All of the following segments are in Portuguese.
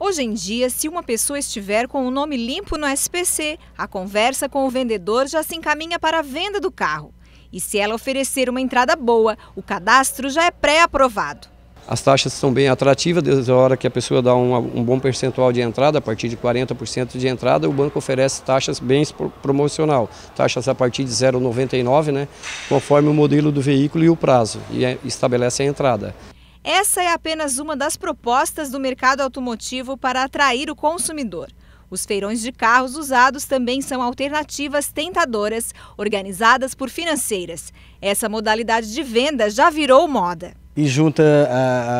Hoje em dia, se uma pessoa estiver com o nome limpo no SPC, a conversa com o vendedor já se encaminha para a venda do carro. E se ela oferecer uma entrada boa, o cadastro já é pré-aprovado. As taxas são bem atrativas, desde a hora que a pessoa dá um, um bom percentual de entrada, a partir de 40% de entrada, o banco oferece taxas bem promocional, taxas a partir de 0,99, né, conforme o modelo do veículo e o prazo, e é, estabelece a entrada. Essa é apenas uma das propostas do mercado automotivo para atrair o consumidor. Os feirões de carros usados também são alternativas tentadoras, organizadas por financeiras. Essa modalidade de venda já virou moda. E junta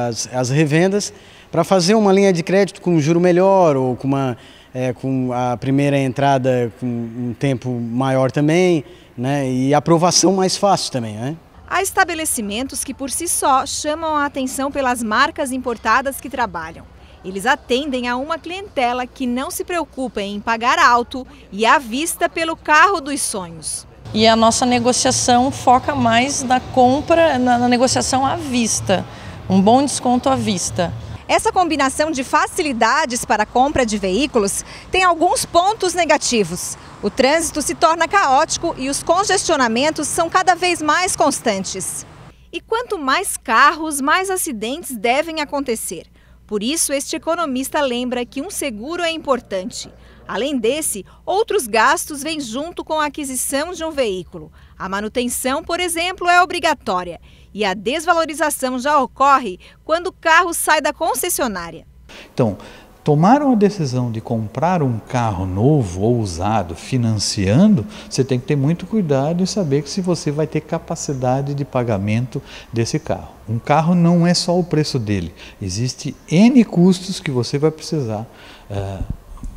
as, as revendas para fazer uma linha de crédito com um juro melhor ou com, uma, é, com a primeira entrada com um tempo maior também, né? e aprovação mais fácil também. Né? Há estabelecimentos que por si só chamam a atenção pelas marcas importadas que trabalham. Eles atendem a uma clientela que não se preocupa em pagar alto e à vista pelo carro dos sonhos. E a nossa negociação foca mais na compra, na, na negociação à vista, um bom desconto à vista. Essa combinação de facilidades para a compra de veículos tem alguns pontos negativos. O trânsito se torna caótico e os congestionamentos são cada vez mais constantes. E quanto mais carros, mais acidentes devem acontecer. Por isso, este economista lembra que um seguro é importante. Além desse, outros gastos vêm junto com a aquisição de um veículo. A manutenção, por exemplo, é obrigatória e a desvalorização já ocorre quando o carro sai da concessionária. Então, tomaram a decisão de comprar um carro novo ou usado, financiando, você tem que ter muito cuidado e saber que se você vai ter capacidade de pagamento desse carro. Um carro não é só o preço dele, existe N custos que você vai precisar. Uh,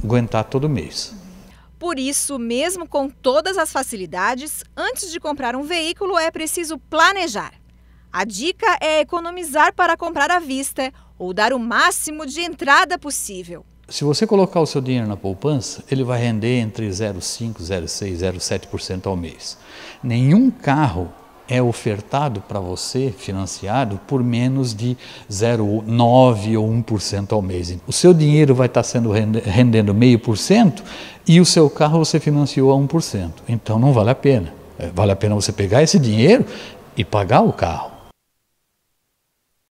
aguentar todo mês. Por isso, mesmo com todas as facilidades, antes de comprar um veículo é preciso planejar. A dica é economizar para comprar à vista ou dar o máximo de entrada possível. Se você colocar o seu dinheiro na poupança, ele vai render entre 0,5, 0,6, 0,7% ao mês. Nenhum carro é ofertado para você, financiado, por menos de 0,9% ou 1% ao mês. O seu dinheiro vai estar tá sendo rendendo 0,5% e o seu carro você financiou a 1%. Então não vale a pena. É, vale a pena você pegar esse dinheiro e pagar o carro.